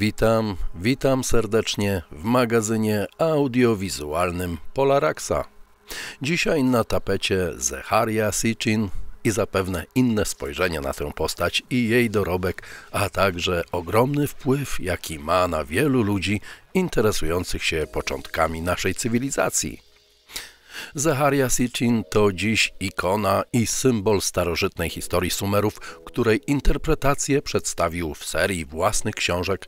Witam, witam serdecznie w magazynie audiowizualnym Polaraxa. Dzisiaj na tapecie Zecharia Sitchin i zapewne inne spojrzenie na tę postać i jej dorobek, a także ogromny wpływ, jaki ma na wielu ludzi interesujących się początkami naszej cywilizacji – Zacharia Sitchin to dziś ikona i symbol starożytnej historii Sumerów, której interpretację przedstawił w serii własnych książek,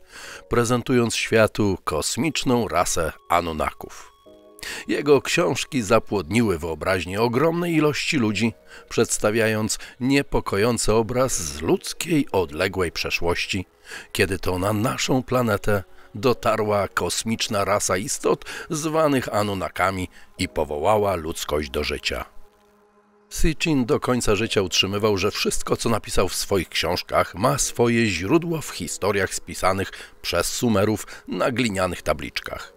prezentując światu kosmiczną rasę Anunnaków. Jego książki zapłodniły wyobraźnię ogromnej ilości ludzi, przedstawiając niepokojący obraz z ludzkiej odległej przeszłości, kiedy to na naszą planetę dotarła kosmiczna rasa istot zwanych Anunnakami i powołała ludzkość do życia. Sitchin do końca życia utrzymywał, że wszystko, co napisał w swoich książkach, ma swoje źródło w historiach spisanych przez Sumerów na glinianych tabliczkach.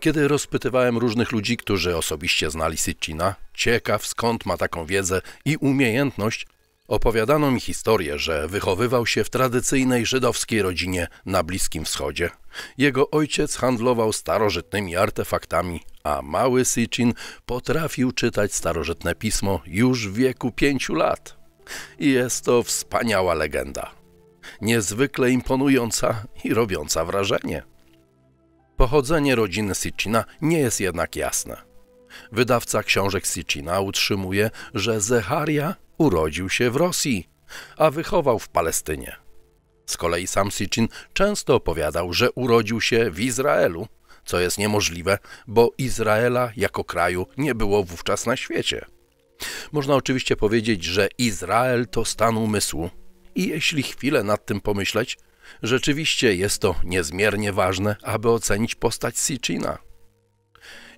Kiedy rozpytywałem różnych ludzi, którzy osobiście znali Sitchina, ciekaw skąd ma taką wiedzę i umiejętność, Opowiadano mi historię, że wychowywał się w tradycyjnej żydowskiej rodzinie na Bliskim Wschodzie. Jego ojciec handlował starożytnymi artefaktami, a mały Sicin potrafił czytać starożytne pismo już w wieku pięciu lat. I jest to wspaniała legenda. Niezwykle imponująca i robiąca wrażenie. Pochodzenie rodziny Sicina nie jest jednak jasne. Wydawca książek Sicina utrzymuje, że Zecharia urodził się w Rosji, a wychował w Palestynie. Z kolei sam Sitchin często opowiadał, że urodził się w Izraelu, co jest niemożliwe, bo Izraela jako kraju nie było wówczas na świecie. Można oczywiście powiedzieć, że Izrael to stan umysłu i jeśli chwilę nad tym pomyśleć, rzeczywiście jest to niezmiernie ważne, aby ocenić postać Sitchina.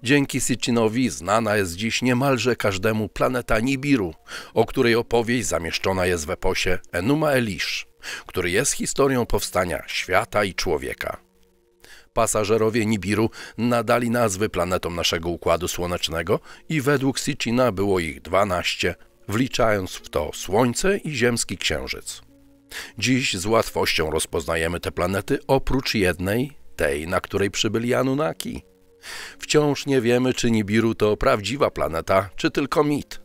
Dzięki Sitchinowi znana jest dziś niemalże każdemu planeta Nibiru, o której opowieść zamieszczona jest w eposie Enuma Elish, który jest historią powstania świata i człowieka. Pasażerowie Nibiru nadali nazwy planetom naszego Układu Słonecznego i według Sitchina było ich 12, wliczając w to Słońce i ziemski Księżyc. Dziś z łatwością rozpoznajemy te planety oprócz jednej, tej, na której przybyli Anunnaki. Wciąż nie wiemy, czy Nibiru to prawdziwa planeta, czy tylko mit.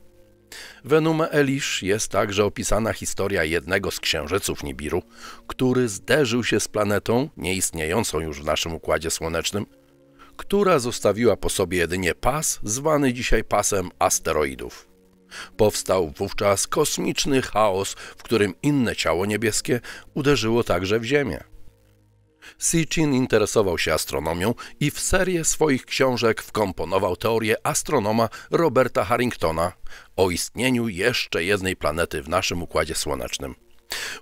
W Enume Elish jest także opisana historia jednego z księżyców Nibiru, który zderzył się z planetą, nieistniejącą już w naszym Układzie Słonecznym, która zostawiła po sobie jedynie pas, zwany dzisiaj pasem asteroidów. Powstał wówczas kosmiczny chaos, w którym inne ciało niebieskie uderzyło także w Ziemię. Sitchin interesował się astronomią i w serię swoich książek wkomponował teorię astronoma Roberta Harringtona o istnieniu jeszcze jednej planety w naszym Układzie Słonecznym.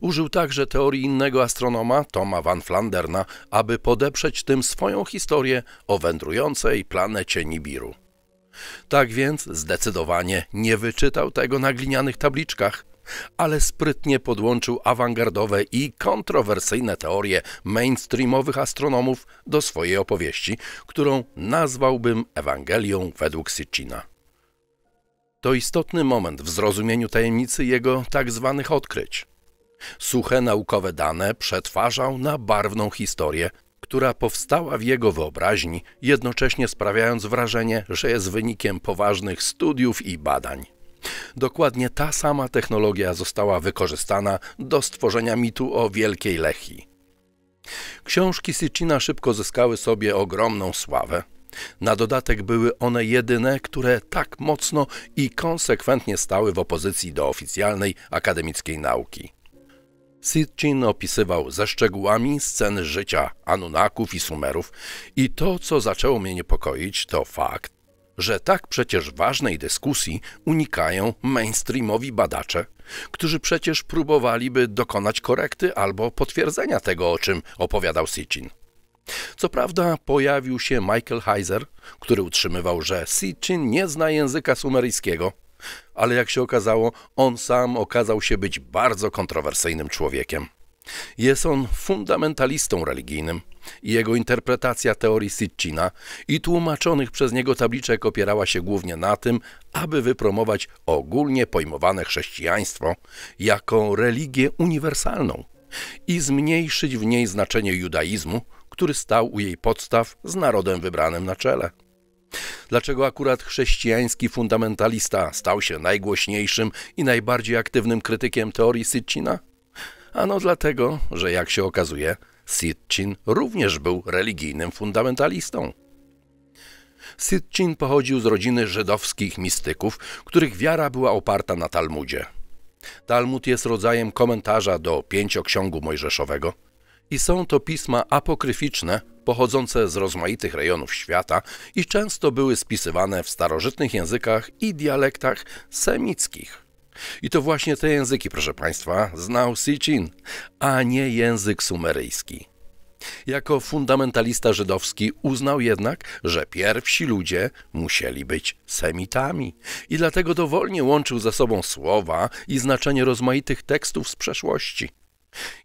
Użył także teorii innego astronoma, Toma van Flanderna, aby podeprzeć tym swoją historię o wędrującej planecie Nibiru. Tak więc zdecydowanie nie wyczytał tego na glinianych tabliczkach – ale sprytnie podłączył awangardowe i kontrowersyjne teorie mainstreamowych astronomów do swojej opowieści, którą nazwałbym Ewangelią według Sitchina. To istotny moment w zrozumieniu tajemnicy jego tak zwanych odkryć. Suche naukowe dane przetwarzał na barwną historię, która powstała w jego wyobraźni, jednocześnie sprawiając wrażenie, że jest wynikiem poważnych studiów i badań. Dokładnie ta sama technologia została wykorzystana do stworzenia mitu o Wielkiej Lechii. Książki Sitchina szybko zyskały sobie ogromną sławę. Na dodatek były one jedyne, które tak mocno i konsekwentnie stały w opozycji do oficjalnej akademickiej nauki. Sitchin opisywał ze szczegółami sceny życia Anunaków i Sumerów i to, co zaczęło mnie niepokoić, to fakt, że tak przecież ważnej dyskusji unikają mainstreamowi badacze, którzy przecież próbowaliby dokonać korekty albo potwierdzenia tego, o czym opowiadał Sitchin. Co prawda pojawił się Michael Heiser, który utrzymywał, że Sitchin nie zna języka sumeryjskiego, ale jak się okazało, on sam okazał się być bardzo kontrowersyjnym człowiekiem. Jest on fundamentalistą religijnym i jego interpretacja teorii Sitchina i tłumaczonych przez niego tabliczek opierała się głównie na tym, aby wypromować ogólnie pojmowane chrześcijaństwo jako religię uniwersalną i zmniejszyć w niej znaczenie judaizmu, który stał u jej podstaw z narodem wybranym na czele. Dlaczego akurat chrześcijański fundamentalista stał się najgłośniejszym i najbardziej aktywnym krytykiem teorii Sitchina? Ano dlatego, że jak się okazuje, Sitchin również był religijnym fundamentalistą. Sitchin pochodził z rodziny żydowskich mistyków, których wiara była oparta na Talmudzie. Talmud jest rodzajem komentarza do pięcioksiągu mojżeszowego i są to pisma apokryficzne pochodzące z rozmaitych rejonów świata i często były spisywane w starożytnych językach i dialektach semickich. I to właśnie te języki, proszę Państwa, znał Sicin, a nie język sumeryjski. Jako fundamentalista żydowski uznał jednak, że pierwsi ludzie musieli być Semitami i dlatego dowolnie łączył ze sobą słowa i znaczenie rozmaitych tekstów z przeszłości.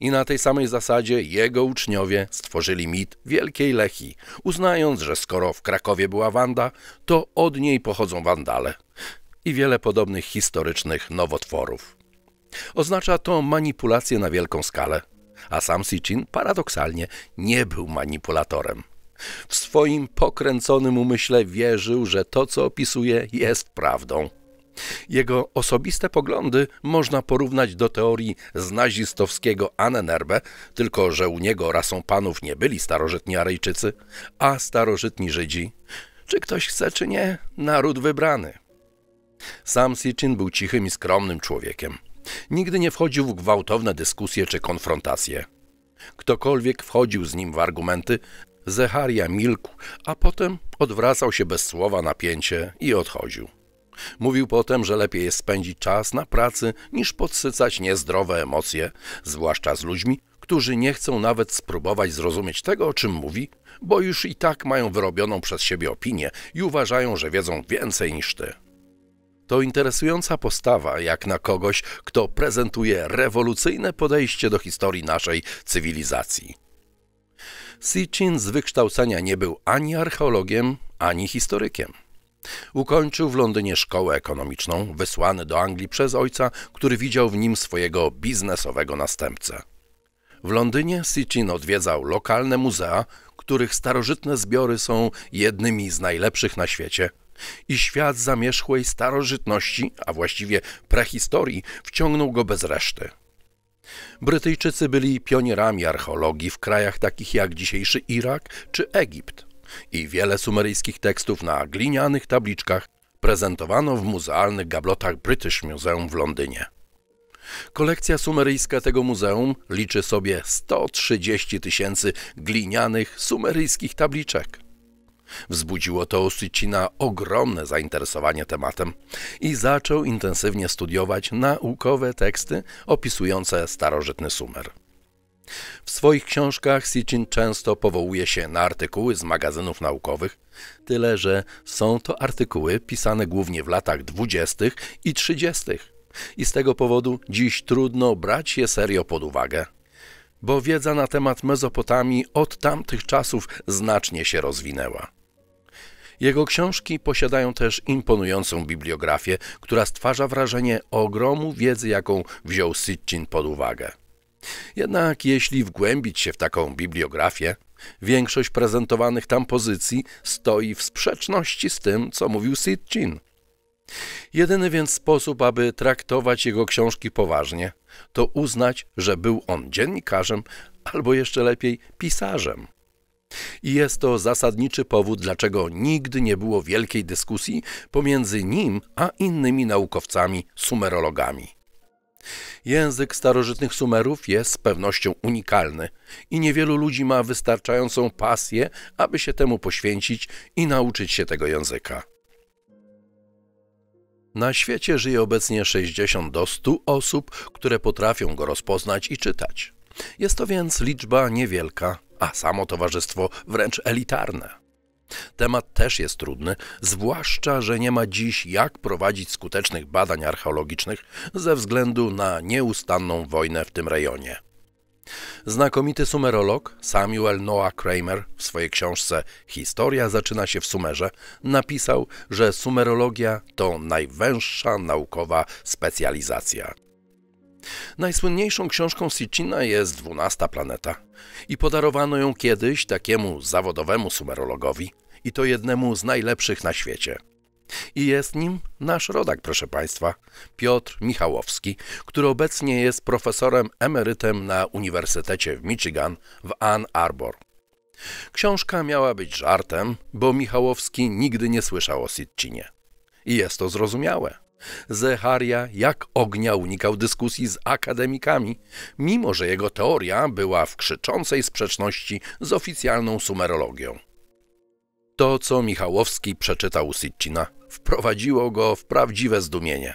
I na tej samej zasadzie jego uczniowie stworzyli mit Wielkiej Lechi, uznając, że skoro w Krakowie była Wanda, to od niej pochodzą Wandale i wiele podobnych historycznych nowotworów. Oznacza to manipulację na wielką skalę, a sam Sitchin paradoksalnie nie był manipulatorem. W swoim pokręconym umyśle wierzył, że to, co opisuje, jest prawdą. Jego osobiste poglądy można porównać do teorii z nazistowskiego Annenerbe, tylko że u niego rasą panów nie byli starożytni Aryjczycy, a starożytni Żydzi. Czy ktoś chce, czy nie, naród wybrany. Sam Sitchin był cichym i skromnym człowiekiem. Nigdy nie wchodził w gwałtowne dyskusje czy konfrontacje. Ktokolwiek wchodził z nim w argumenty, Zecharia milkł, a potem odwracał się bez słowa na pięcie i odchodził. Mówił potem, że lepiej jest spędzić czas na pracy niż podsycać niezdrowe emocje, zwłaszcza z ludźmi, którzy nie chcą nawet spróbować zrozumieć tego, o czym mówi, bo już i tak mają wyrobioną przez siebie opinię i uważają, że wiedzą więcej niż ty. To interesująca postawa, jak na kogoś, kto prezentuje rewolucyjne podejście do historii naszej cywilizacji. Sitchin z wykształcenia nie był ani archeologiem, ani historykiem. Ukończył w Londynie szkołę ekonomiczną, wysłany do Anglii przez ojca, który widział w nim swojego biznesowego następcę. W Londynie Sitchin odwiedzał lokalne muzea, których starożytne zbiory są jednymi z najlepszych na świecie – i świat zamierzchłej starożytności, a właściwie prehistorii, wciągnął go bez reszty. Brytyjczycy byli pionierami archeologii w krajach takich jak dzisiejszy Irak czy Egipt. I wiele sumeryjskich tekstów na glinianych tabliczkach prezentowano w muzealnych gablotach British Museum w Londynie. Kolekcja sumeryjska tego muzeum liczy sobie 130 tysięcy glinianych sumeryjskich tabliczek. Wzbudziło to u Sicina ogromne zainteresowanie tematem i zaczął intensywnie studiować naukowe teksty opisujące starożytny Sumer. W swoich książkach Sicin często powołuje się na artykuły z magazynów naukowych, tyle że są to artykuły pisane głównie w latach dwudziestych i trzydziestych i z tego powodu dziś trudno brać je serio pod uwagę. Bo wiedza na temat Mezopotamii od tamtych czasów znacznie się rozwinęła. Jego książki posiadają też imponującą bibliografię, która stwarza wrażenie ogromu wiedzy, jaką wziął Sitchin pod uwagę. Jednak jeśli wgłębić się w taką bibliografię, większość prezentowanych tam pozycji stoi w sprzeczności z tym, co mówił Sitchin. Jedyny więc sposób, aby traktować jego książki poważnie, to uznać, że był on dziennikarzem albo jeszcze lepiej pisarzem. I jest to zasadniczy powód, dlaczego nigdy nie było wielkiej dyskusji pomiędzy nim a innymi naukowcami sumerologami. Język starożytnych Sumerów jest z pewnością unikalny i niewielu ludzi ma wystarczającą pasję, aby się temu poświęcić i nauczyć się tego języka. Na świecie żyje obecnie 60 do 100 osób, które potrafią go rozpoznać i czytać. Jest to więc liczba niewielka, a samo towarzystwo wręcz elitarne. Temat też jest trudny, zwłaszcza, że nie ma dziś jak prowadzić skutecznych badań archeologicznych ze względu na nieustanną wojnę w tym rejonie. Znakomity sumerolog Samuel Noah Kramer w swojej książce Historia zaczyna się w Sumerze napisał, że sumerologia to najwęższa naukowa specjalizacja. Najsłynniejszą książką Sitchina jest Dwunasta Planeta i podarowano ją kiedyś takiemu zawodowemu sumerologowi i to jednemu z najlepszych na świecie. I jest nim nasz rodak, proszę Państwa, Piotr Michałowski, który obecnie jest profesorem emerytem na Uniwersytecie w Michigan w Ann Arbor. Książka miała być żartem, bo Michałowski nigdy nie słyszał o Sitchinie. I jest to zrozumiałe. Zecharia jak ognia unikał dyskusji z akademikami, mimo że jego teoria była w krzyczącej sprzeczności z oficjalną sumerologią. To, co Michałowski przeczytał u Sitchina, wprowadziło go w prawdziwe zdumienie.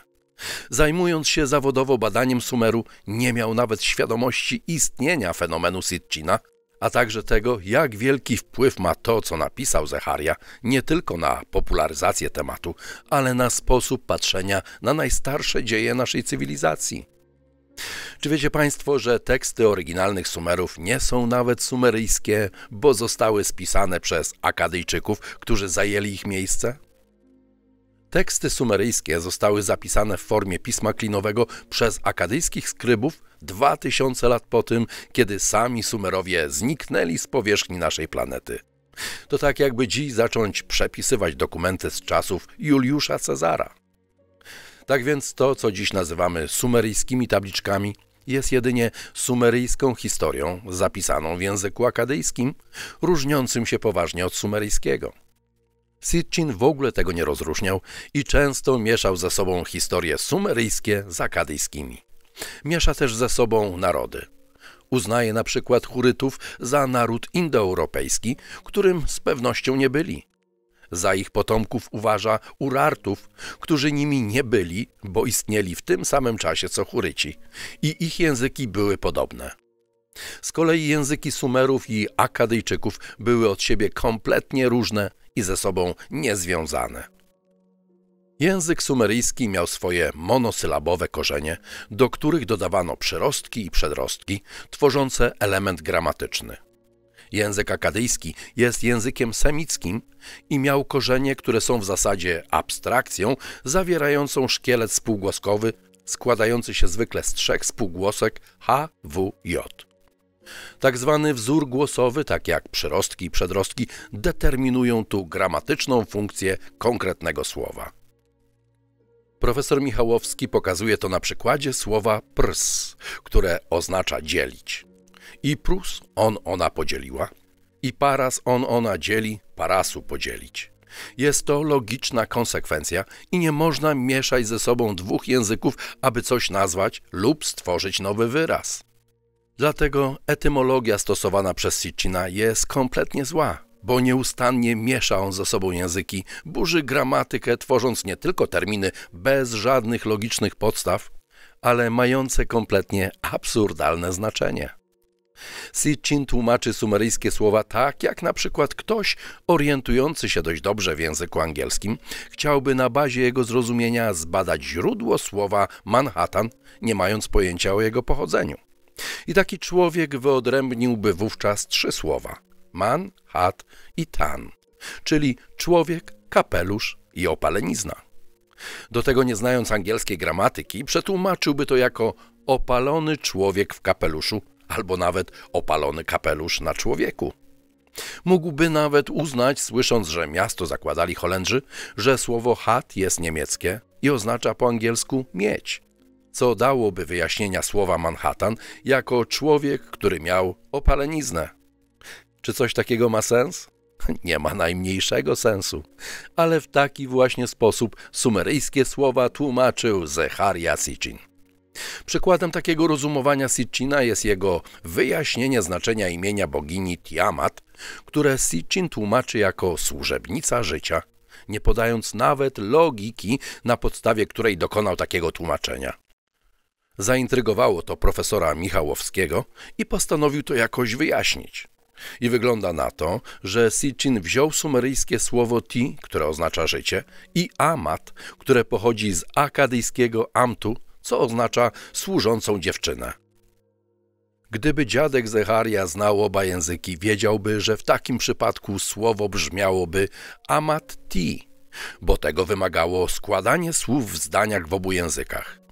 Zajmując się zawodowo badaniem Sumeru, nie miał nawet świadomości istnienia fenomenu Sitchina, a także tego, jak wielki wpływ ma to, co napisał Zecharia, nie tylko na popularyzację tematu, ale na sposób patrzenia na najstarsze dzieje naszej cywilizacji. Czy wiecie Państwo, że teksty oryginalnych Sumerów nie są nawet sumeryjskie, bo zostały spisane przez Akadyjczyków, którzy zajęli ich miejsce? Teksty sumeryjskie zostały zapisane w formie pisma klinowego przez akadyjskich skrybów 2000 lat po tym, kiedy sami Sumerowie zniknęli z powierzchni naszej planety. To tak jakby dziś zacząć przepisywać dokumenty z czasów Juliusza Cezara. Tak więc to, co dziś nazywamy sumeryjskimi tabliczkami, jest jedynie sumeryjską historią zapisaną w języku akadyjskim, różniącym się poważnie od sumeryjskiego. Sitchin w ogóle tego nie rozróżniał i często mieszał ze sobą historie sumeryjskie z akadyjskimi. Miesza też ze sobą narody. Uznaje na przykład Hurytów za naród indoeuropejski, którym z pewnością nie byli. Za ich potomków uważa Urartów, którzy nimi nie byli, bo istnieli w tym samym czasie co Huryci i ich języki były podobne. Z kolei języki Sumerów i Akadyjczyków były od siebie kompletnie różne i ze sobą niezwiązane. Język sumeryjski miał swoje monosylabowe korzenie, do których dodawano przyrostki i przedrostki, tworzące element gramatyczny. Język akadyjski jest językiem semickim i miał korzenie, które są w zasadzie abstrakcją, zawierającą szkielet spółgłoskowy, składający się zwykle z trzech spółgłosek H, W, J. Tak zwany wzór głosowy, tak jak przyrostki i przedrostki, determinują tu gramatyczną funkcję konkretnego słowa. Profesor Michałowski pokazuje to na przykładzie słowa prs, które oznacza dzielić. I prus on ona podzieliła, i paras on ona dzieli parasu podzielić. Jest to logiczna konsekwencja i nie można mieszać ze sobą dwóch języków, aby coś nazwać lub stworzyć nowy wyraz. Dlatego etymologia stosowana przez Sitchina jest kompletnie zła, bo nieustannie miesza on ze sobą języki, burzy gramatykę, tworząc nie tylko terminy bez żadnych logicznych podstaw, ale mające kompletnie absurdalne znaczenie. Sitchin tłumaczy sumeryjskie słowa tak, jak na przykład ktoś orientujący się dość dobrze w języku angielskim chciałby na bazie jego zrozumienia zbadać źródło słowa Manhattan, nie mając pojęcia o jego pochodzeniu. I taki człowiek wyodrębniłby wówczas trzy słowa: man, hat i tan, czyli człowiek, kapelusz i opalenizna. Do tego nie znając angielskiej gramatyki, przetłumaczyłby to jako opalony człowiek w kapeluszu albo nawet opalony kapelusz na człowieku. Mógłby nawet uznać, słysząc, że miasto zakładali Holendrzy, że słowo hat jest niemieckie i oznacza po angielsku mieć, co dałoby wyjaśnienia słowa Manhattan jako człowiek, który miał opaleniznę. Czy coś takiego ma sens? Nie ma najmniejszego sensu. Ale w taki właśnie sposób sumeryjskie słowa tłumaczył Zecharia Sitchin. Przykładem takiego rozumowania Sitchina jest jego wyjaśnienie znaczenia imienia bogini Tiamat, które Sitchin tłumaczy jako służebnica życia, nie podając nawet logiki, na podstawie której dokonał takiego tłumaczenia. Zaintrygowało to profesora Michałowskiego i postanowił to jakoś wyjaśnić. I wygląda na to, że Sitchin wziął sumeryjskie słowo ti, które oznacza życie, i amat, które pochodzi z akadyjskiego amtu, co oznacza służącą dziewczynę. Gdyby dziadek Zecharia znał oba języki, wiedziałby, że w takim przypadku słowo brzmiałoby amat ti, bo tego wymagało składanie słów w zdaniach w obu językach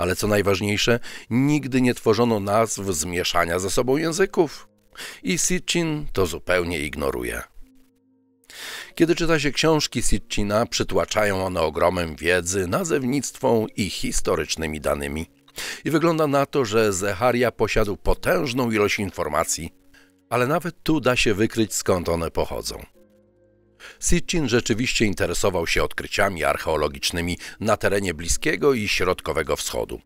ale co najważniejsze, nigdy nie tworzono nazw zmieszania ze sobą języków. I Sitchin to zupełnie ignoruje. Kiedy czyta się książki Sitchina, przytłaczają one ogromem wiedzy, nazewnictwą i historycznymi danymi. I wygląda na to, że Zecharia posiadł potężną ilość informacji, ale nawet tu da się wykryć skąd one pochodzą. Sitchin rzeczywiście interesował się odkryciami archeologicznymi na terenie Bliskiego i Środkowego Wschodu.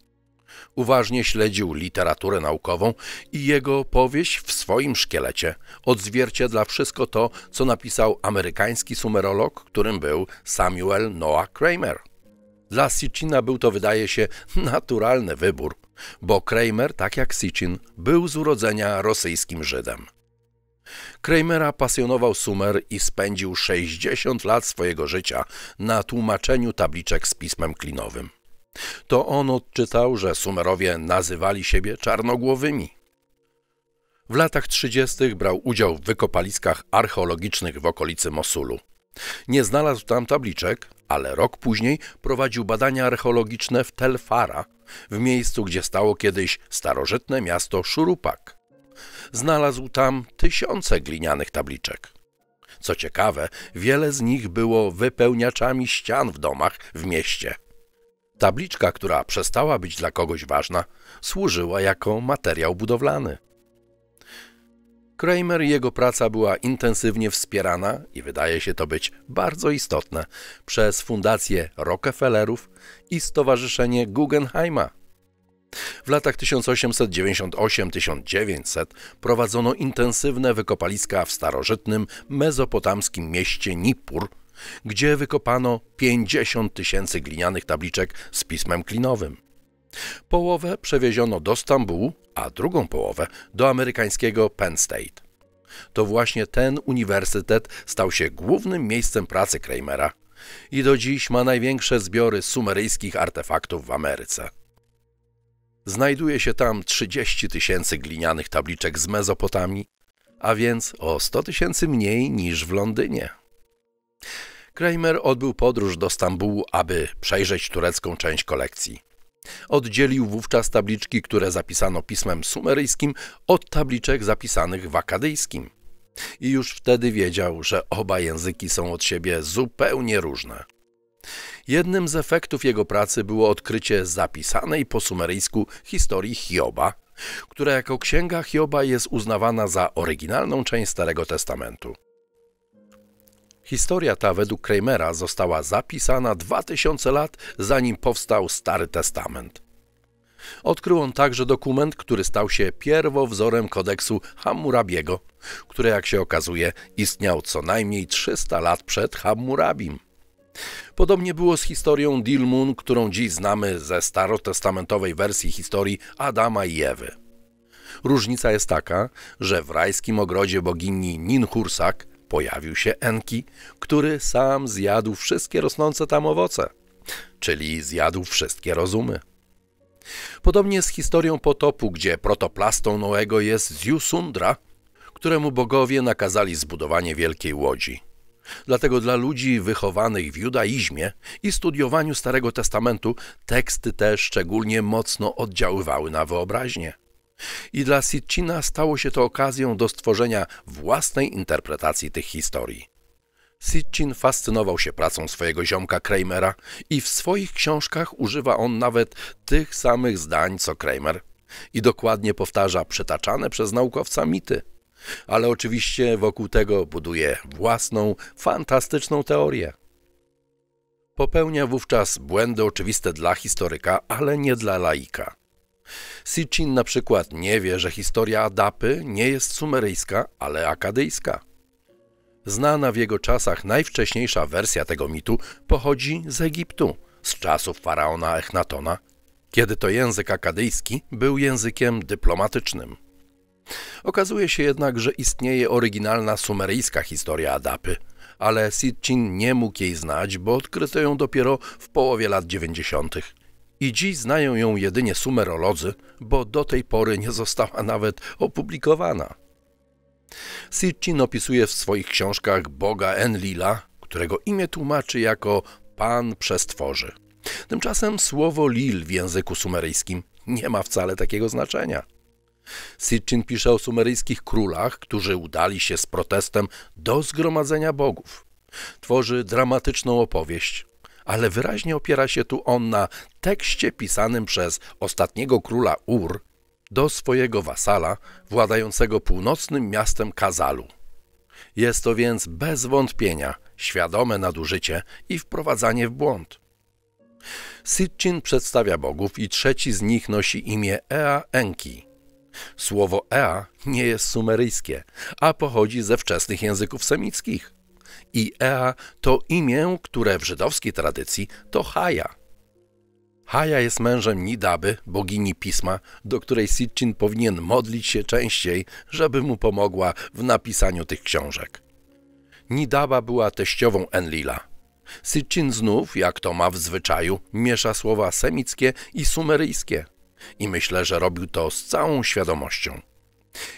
Uważnie śledził literaturę naukową i jego powieść w swoim szkielecie odzwierciedla wszystko to, co napisał amerykański sumerolog, którym był Samuel Noah Kramer. Dla Sitchina był to, wydaje się, naturalny wybór, bo Kramer, tak jak Sitchin, był z urodzenia rosyjskim Żydem. Kramera pasjonował Sumer i spędził 60 lat swojego życia na tłumaczeniu tabliczek z pismem klinowym. To on odczytał, że Sumerowie nazywali siebie czarnogłowymi. W latach 30. brał udział w wykopaliskach archeologicznych w okolicy Mosulu. Nie znalazł tam tabliczek, ale rok później prowadził badania archeologiczne w Telfara, w miejscu, gdzie stało kiedyś starożytne miasto Szurupak. Znalazł tam tysiące glinianych tabliczek. Co ciekawe, wiele z nich było wypełniaczami ścian w domach w mieście. Tabliczka, która przestała być dla kogoś ważna, służyła jako materiał budowlany. Kramer i jego praca była intensywnie wspierana i wydaje się to być bardzo istotne przez Fundację Rockefellerów i Stowarzyszenie Guggenheima. W latach 1898-1900 prowadzono intensywne wykopaliska w starożytnym mezopotamskim mieście Nippur, gdzie wykopano 50 tysięcy glinianych tabliczek z pismem klinowym. Połowę przewieziono do Stambułu, a drugą połowę do amerykańskiego Penn State. To właśnie ten uniwersytet stał się głównym miejscem pracy Kramera i do dziś ma największe zbiory sumeryjskich artefaktów w Ameryce znajduje się tam 30 tysięcy glinianych tabliczek z Mezopotami, a więc o 100 tysięcy mniej niż w Londynie. Kramer odbył podróż do Stambułu, aby przejrzeć turecką część kolekcji. Oddzielił wówczas tabliczki, które zapisano pismem sumeryjskim, od tabliczek zapisanych w akadyjskim. I już wtedy wiedział, że oba języki są od siebie zupełnie różne. Jednym z efektów jego pracy było odkrycie zapisanej po sumeryjsku historii Hioba, która jako księga Hioba jest uznawana za oryginalną część Starego Testamentu. Historia ta według Kramera została zapisana 2000 lat zanim powstał Stary Testament. Odkrył on także dokument, który stał się pierwowzorem kodeksu Hammurabiego, który jak się okazuje istniał co najmniej 300 lat przed Hammurabim. Podobnie było z historią Dilmun, którą dziś znamy ze starotestamentowej wersji historii Adama i Ewy. Różnica jest taka, że w rajskim ogrodzie bogini Ninhursak pojawił się Enki, który sam zjadł wszystkie rosnące tam owoce, czyli zjadł wszystkie rozumy. Podobnie z historią potopu, gdzie protoplastą Noego jest Ziusundra, któremu bogowie nakazali zbudowanie wielkiej łodzi. Dlatego dla ludzi wychowanych w judaizmie i studiowaniu Starego Testamentu teksty te szczególnie mocno oddziaływały na wyobraźnię. I dla Sitchina stało się to okazją do stworzenia własnej interpretacji tych historii. Sitchin fascynował się pracą swojego ziomka Kramera i w swoich książkach używa on nawet tych samych zdań co Kramer i dokładnie powtarza przytaczane przez naukowca mity – ale oczywiście wokół tego buduje własną, fantastyczną teorię. Popełnia wówczas błędy oczywiste dla historyka, ale nie dla laika. Sitchin na przykład nie wie, że historia Adapy nie jest sumeryjska, ale akadyjska. Znana w jego czasach najwcześniejsza wersja tego mitu pochodzi z Egiptu, z czasów faraona Echnatona, kiedy to język akadyjski był językiem dyplomatycznym. Okazuje się jednak, że istnieje oryginalna sumeryjska historia Adapy, ale Sitchin nie mógł jej znać, bo odkryto ją dopiero w połowie lat 90. I dziś znają ją jedynie sumerolodzy, bo do tej pory nie została nawet opublikowana. Sitchin opisuje w swoich książkach boga Enlila, którego imię tłumaczy jako Pan przestworzy. Tymczasem słowo Lil w języku sumeryjskim nie ma wcale takiego znaczenia. Sitchin pisze o sumeryjskich królach, którzy udali się z protestem do zgromadzenia bogów. Tworzy dramatyczną opowieść, ale wyraźnie opiera się tu on na tekście pisanym przez ostatniego króla Ur do swojego wasala władającego północnym miastem Kazalu. Jest to więc bez wątpienia świadome nadużycie i wprowadzanie w błąd. Sitchin przedstawia bogów i trzeci z nich nosi imię Ea Enki – Słowo Ea nie jest sumeryjskie, a pochodzi ze wczesnych języków semickich. I Ea to imię, które w żydowskiej tradycji to Haja. Haja jest mężem Nidaby, bogini pisma, do której Sitchin powinien modlić się częściej, żeby mu pomogła w napisaniu tych książek. Nidaba była teściową Enlila. Sitchin znów, jak to ma w zwyczaju, miesza słowa semickie i sumeryjskie – i myślę, że robił to z całą świadomością.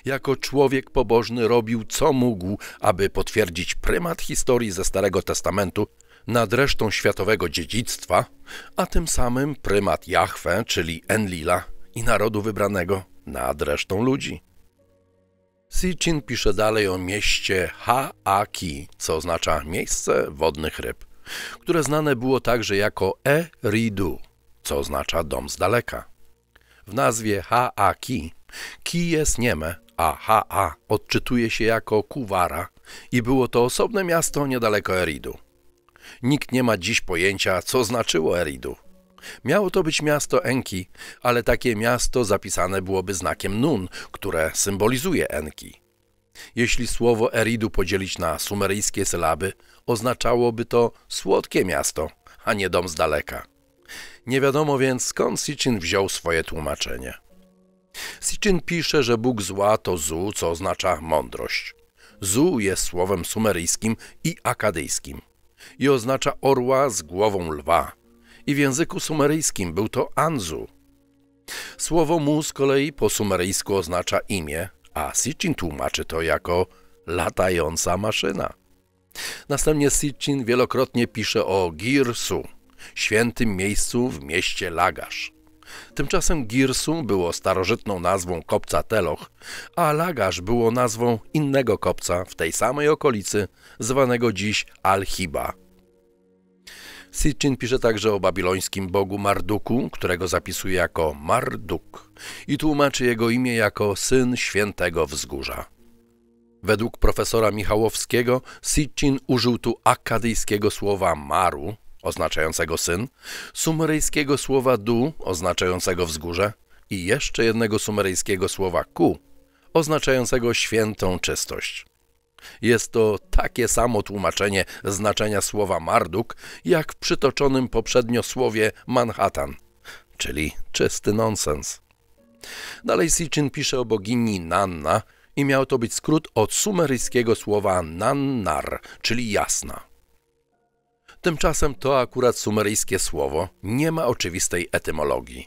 Jako człowiek pobożny robił co mógł, aby potwierdzić prymat historii ze Starego Testamentu nad resztą światowego dziedzictwa, a tym samym prymat Jahwe, czyli Enlila i narodu wybranego nad resztą ludzi. Sichin pisze dalej o mieście Ha-Aki, co oznacza miejsce wodnych ryb, które znane było także jako E-Ridu, co oznacza dom z daleka w nazwie Haaki. Ki jest nieme, a Ha-A odczytuje się jako Kuwara i było to osobne miasto niedaleko Eridu. Nikt nie ma dziś pojęcia, co znaczyło Eridu. Miało to być miasto Enki, ale takie miasto zapisane byłoby znakiem Nun, które symbolizuje Enki. Jeśli słowo Eridu podzielić na sumeryjskie sylaby, oznaczałoby to słodkie miasto, a nie dom z daleka. Nie wiadomo więc skąd Sicin wziął swoje tłumaczenie. Sicin pisze, że Bóg zła to Zu, co oznacza mądrość. Zu jest słowem sumeryjskim i akadyjskim i oznacza orła z głową lwa. I w języku sumeryjskim był to Anzu. Słowo mu z kolei po sumeryjsku oznacza imię, a Sicin tłumaczy to jako latająca maszyna. Następnie Sicin wielokrotnie pisze o Girsu, świętym miejscu w mieście Lagasz. Tymczasem Girsu było starożytną nazwą kopca Teloch, a Lagasz było nazwą innego kopca w tej samej okolicy, zwanego dziś Al-Hiba. Sitchin pisze także o babilońskim bogu Marduku, którego zapisuje jako Marduk i tłumaczy jego imię jako Syn Świętego Wzgórza. Według profesora Michałowskiego Sitchin użył tu akadyjskiego słowa maru, oznaczającego syn, sumeryjskiego słowa du, oznaczającego wzgórze i jeszcze jednego sumeryjskiego słowa ku, oznaczającego świętą czystość. Jest to takie samo tłumaczenie znaczenia słowa Marduk, jak w przytoczonym poprzednio słowie Manhattan, czyli czysty nonsens. Dalej Sichin pisze o bogini Nanna i miał to być skrót od sumeryjskiego słowa Nannar, czyli jasna. Tymczasem to akurat sumeryjskie słowo nie ma oczywistej etymologii.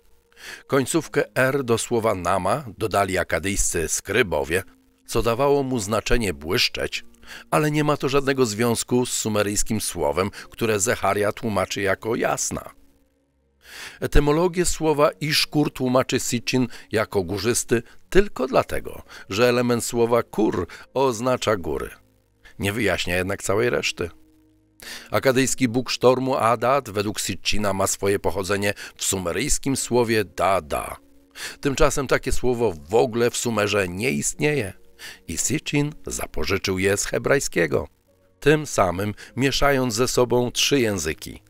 Końcówkę R do słowa nama dodali akadyjscy skrybowie, co dawało mu znaczenie błyszczeć, ale nie ma to żadnego związku z sumeryjskim słowem, które Zecharia tłumaczy jako jasna. Etymologię słowa Iszkur tłumaczy Sitchin jako górzysty tylko dlatego, że element słowa kur oznacza góry. Nie wyjaśnia jednak całej reszty. Akadyjski bóg sztormu Adat według Sitchina ma swoje pochodzenie w sumeryjskim słowie dada. Tymczasem takie słowo w ogóle w Sumerze nie istnieje i Sitchin zapożyczył je z hebrajskiego, tym samym mieszając ze sobą trzy języki.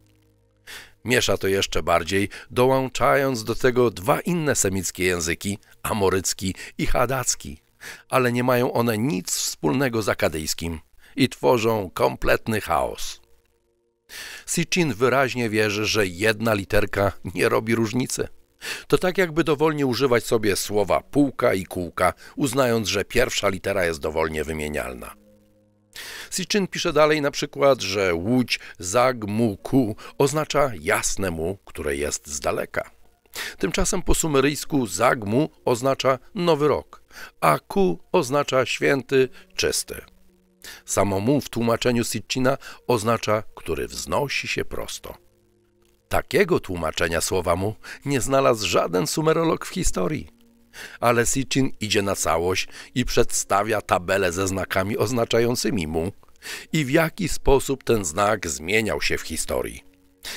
Miesza to jeszcze bardziej, dołączając do tego dwa inne semickie języki, amorycki i hadacki, ale nie mają one nic wspólnego z akadyjskim i tworzą kompletny chaos. Sichin wyraźnie wierzy, że jedna literka nie robi różnicy. To tak jakby dowolnie używać sobie słowa półka i kółka, uznając, że pierwsza litera jest dowolnie wymienialna. Sichin pisze dalej na przykład, że łódź Zagmuku oznacza jasne mu, które jest z daleka. Tymczasem po sumeryjsku Zagmu oznacza nowy rok, a Ku oznacza święty, czysty. Samo mu w tłumaczeniu Sitchina oznacza, który wznosi się prosto. Takiego tłumaczenia słowa mu nie znalazł żaden sumerolog w historii. Ale Sitchin idzie na całość i przedstawia tabelę ze znakami oznaczającymi mu i w jaki sposób ten znak zmieniał się w historii.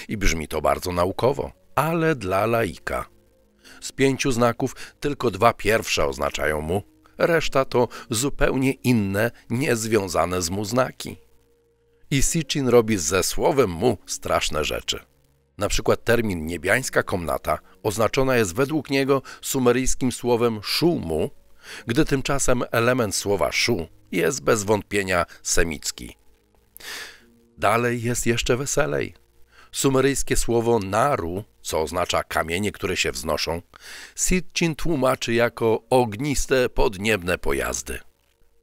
I brzmi to bardzo naukowo, ale dla laika. Z pięciu znaków tylko dwa pierwsze oznaczają mu, reszta to zupełnie inne, niezwiązane z mu znaki. I Sitchin robi ze słowem mu straszne rzeczy. Na przykład termin niebiańska komnata oznaczona jest według niego sumeryjskim słowem szumu, gdy tymczasem element słowa szu jest bez wątpienia semicki. Dalej jest jeszcze weselej. Sumeryjskie słowo naru, co oznacza kamienie, które się wznoszą, Sitchin tłumaczy jako ogniste podniebne pojazdy.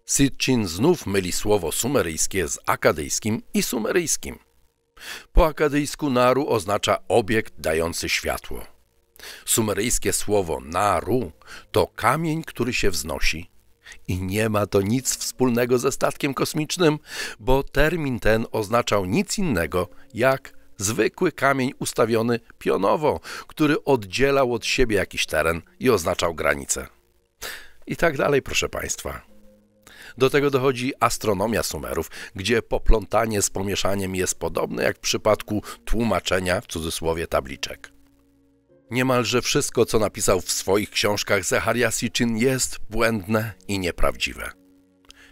Sitchin znów myli słowo sumeryjskie z akadyjskim i sumeryjskim. Po akadyjsku naru oznacza obiekt dający światło. Sumeryjskie słowo naru to kamień, który się wznosi. I nie ma to nic wspólnego ze statkiem kosmicznym, bo termin ten oznaczał nic innego jak zwykły kamień ustawiony pionowo, który oddzielał od siebie jakiś teren i oznaczał granicę. I tak dalej, proszę Państwa. Do tego dochodzi astronomia Sumerów, gdzie poplątanie z pomieszaniem jest podobne jak w przypadku tłumaczenia w cudzysłowie tabliczek. Niemalże wszystko, co napisał w swoich książkach Zecharia Sitchin jest błędne i nieprawdziwe.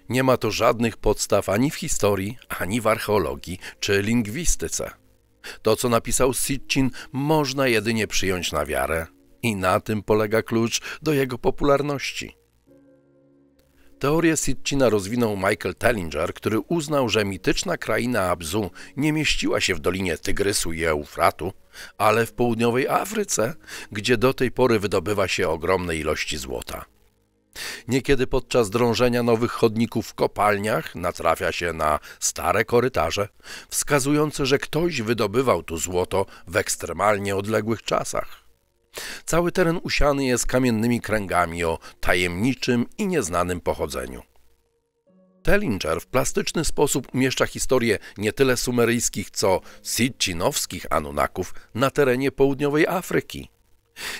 Nie ma to żadnych podstaw ani w historii, ani w archeologii czy lingwistyce. To, co napisał Sitchin, można jedynie przyjąć na wiarę. I na tym polega klucz do jego popularności. Teorię Sitchina rozwinął Michael Tellinger, który uznał, że mityczna kraina Abzu nie mieściła się w dolinie Tygrysu i Eufratu, ale w południowej Afryce, gdzie do tej pory wydobywa się ogromne ilości złota. Niekiedy podczas drążenia nowych chodników w kopalniach natrafia się na stare korytarze, wskazujące, że ktoś wydobywał tu złoto w ekstremalnie odległych czasach. Cały teren usiany jest kamiennymi kręgami o tajemniczym i nieznanym pochodzeniu. Tellinger w plastyczny sposób umieszcza historię nie tyle sumeryjskich, co sitchinowskich Anunnaków na terenie południowej Afryki.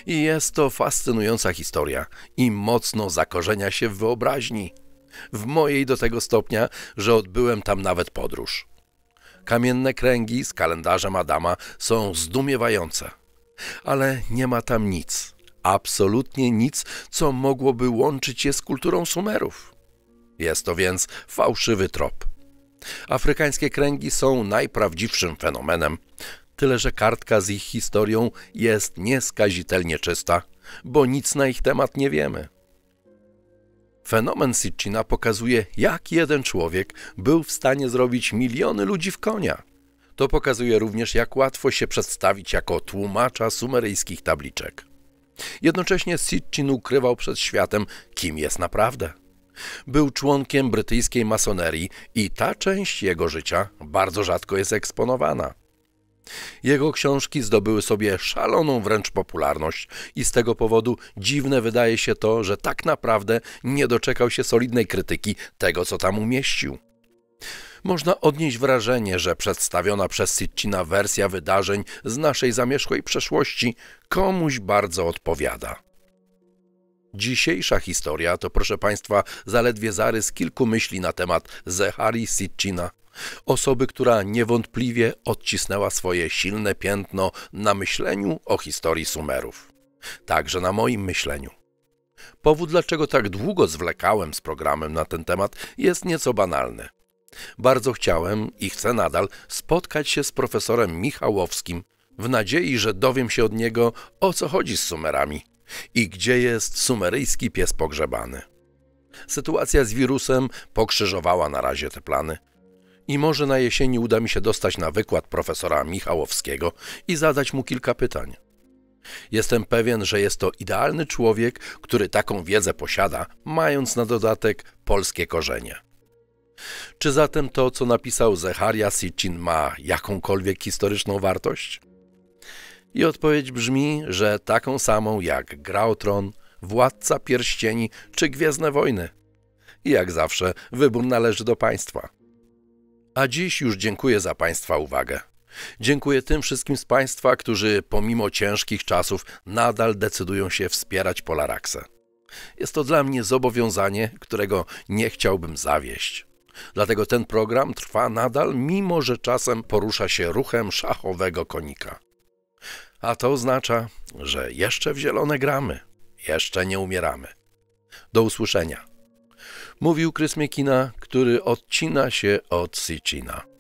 I jest to fascynująca historia i mocno zakorzenia się w wyobraźni. W mojej do tego stopnia, że odbyłem tam nawet podróż. Kamienne kręgi z kalendarzem Adama są zdumiewające. Ale nie ma tam nic, absolutnie nic, co mogłoby łączyć je z kulturą Sumerów. Jest to więc fałszywy trop. Afrykańskie kręgi są najprawdziwszym fenomenem, tyle że kartka z ich historią jest nieskazitelnie czysta, bo nic na ich temat nie wiemy. Fenomen Sitchina pokazuje, jak jeden człowiek był w stanie zrobić miliony ludzi w konia. To pokazuje również, jak łatwo się przedstawić jako tłumacza sumeryjskich tabliczek. Jednocześnie Sitchin ukrywał przed światem, kim jest naprawdę. Był członkiem brytyjskiej masonerii i ta część jego życia bardzo rzadko jest eksponowana. Jego książki zdobyły sobie szaloną wręcz popularność i z tego powodu dziwne wydaje się to, że tak naprawdę nie doczekał się solidnej krytyki tego, co tam umieścił. Można odnieść wrażenie, że przedstawiona przez Sitchina wersja wydarzeń z naszej zamierzchłej przeszłości komuś bardzo odpowiada. Dzisiejsza historia to, proszę Państwa, zaledwie zarys kilku myśli na temat Zehari Sitchina – Osoby, która niewątpliwie odcisnęła swoje silne piętno na myśleniu o historii Sumerów. Także na moim myśleniu. Powód, dlaczego tak długo zwlekałem z programem na ten temat, jest nieco banalny. Bardzo chciałem i chcę nadal spotkać się z profesorem Michałowskim w nadziei, że dowiem się od niego o co chodzi z Sumerami i gdzie jest sumeryjski pies pogrzebany. Sytuacja z wirusem pokrzyżowała na razie te plany i może na jesieni uda mi się dostać na wykład profesora Michałowskiego i zadać mu kilka pytań. Jestem pewien, że jest to idealny człowiek, który taką wiedzę posiada, mając na dodatek polskie korzenie. Czy zatem to, co napisał Zecharia Sitchin, ma jakąkolwiek historyczną wartość? I odpowiedź brzmi, że taką samą jak Grautron, Władca Pierścieni czy Gwiezdne Wojny. I jak zawsze, wybór należy do państwa. A dziś już dziękuję za Państwa uwagę. Dziękuję tym wszystkim z Państwa, którzy pomimo ciężkich czasów nadal decydują się wspierać Polaraxę. Jest to dla mnie zobowiązanie, którego nie chciałbym zawieść. Dlatego ten program trwa nadal, mimo że czasem porusza się ruchem szachowego konika. A to oznacza, że jeszcze w zielone gramy, jeszcze nie umieramy. Do usłyszenia. Mówił Krysmykina, który odcina się od Sicina.